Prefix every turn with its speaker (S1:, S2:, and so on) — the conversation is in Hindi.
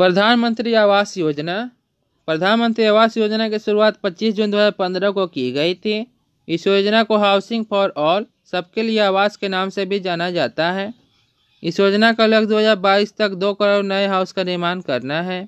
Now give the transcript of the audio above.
S1: प्रधानमंत्री आवास योजना प्रधानमंत्री आवास योजना की शुरुआत 25 जून 2015 को की गई थी इस योजना को हाउसिंग फॉर ऑल सबके लिए आवास के नाम से भी जाना जाता है इस योजना का लक्ष्य 2022 तक दो करोड़ नए हाउस का निर्माण करना है